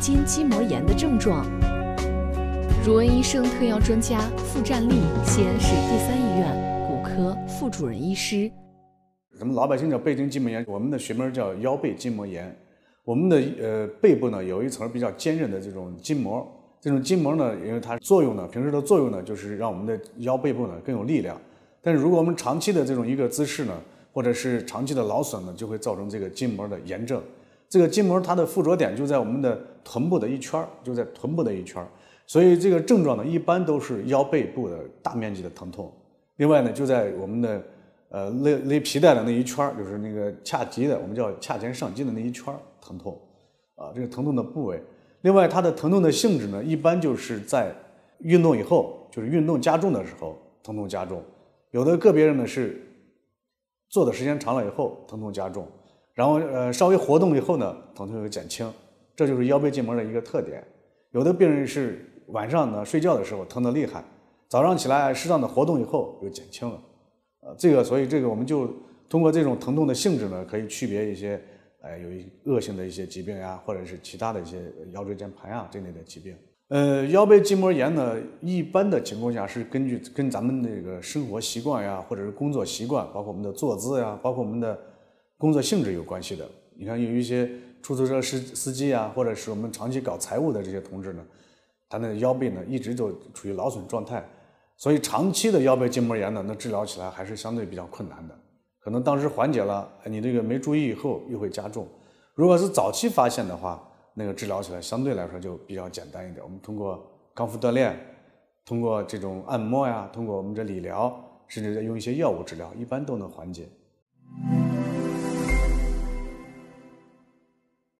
筋筋膜炎的症状。如恩医生特邀专家傅占利，西安市第三医院骨科副主任医师。咱们老百姓叫背筋筋膜炎，我们的学名叫腰背筋膜炎。我们的呃背部呢有一层比较坚韧的这种筋膜，这种筋膜呢，因为它作用呢，平时的作用呢就是让我们的腰背部呢更有力量。但是如果我们长期的这种一个姿势呢，或者是长期的劳损呢，就会造成这个筋膜的炎症。这个筋膜，它的附着点就在我们的臀部的一圈儿，就在臀部的一圈儿，所以这个症状呢，一般都是腰背部的大面积的疼痛。另外呢，就在我们的呃勒勒皮带的那一圈儿，就是那个髂棘的，我们叫髂前上肌的那一圈儿疼痛啊，这个疼痛的部位。另外，它的疼痛的性质呢，一般就是在运动以后，就是运动加重的时候疼痛加重。有的个别人呢是坐的时间长了以后疼痛加重。然后呃，稍微活动以后呢，疼痛又减轻，这就是腰背筋膜的一个特点。有的病人是晚上呢睡觉的时候疼得厉害，早上起来适当的活动以后又减轻了。呃，这个所以这个我们就通过这种疼痛的性质呢，可以区别一些呃，有一恶性的一些疾病呀，或者是其他的一些腰椎间盘啊这类的疾病。呃，腰背筋膜炎呢，一般的情况下是根据跟咱们那个生活习惯呀，或者是工作习惯，包括我们的坐姿呀，包括我们的。工作性质有关系的，你看有一些出租车司司机啊，或者是我们长期搞财务的这些同志呢，他那腰背呢一直都处于劳损状态，所以长期的腰背筋膜炎呢，那治疗起来还是相对比较困难的。可能当时缓解了，你这个没注意以后又会加重。如果是早期发现的话，那个治疗起来相对来说就比较简单一点。我们通过康复锻炼，通过这种按摩呀，通过我们的理疗，甚至用一些药物治疗，一般都能缓解。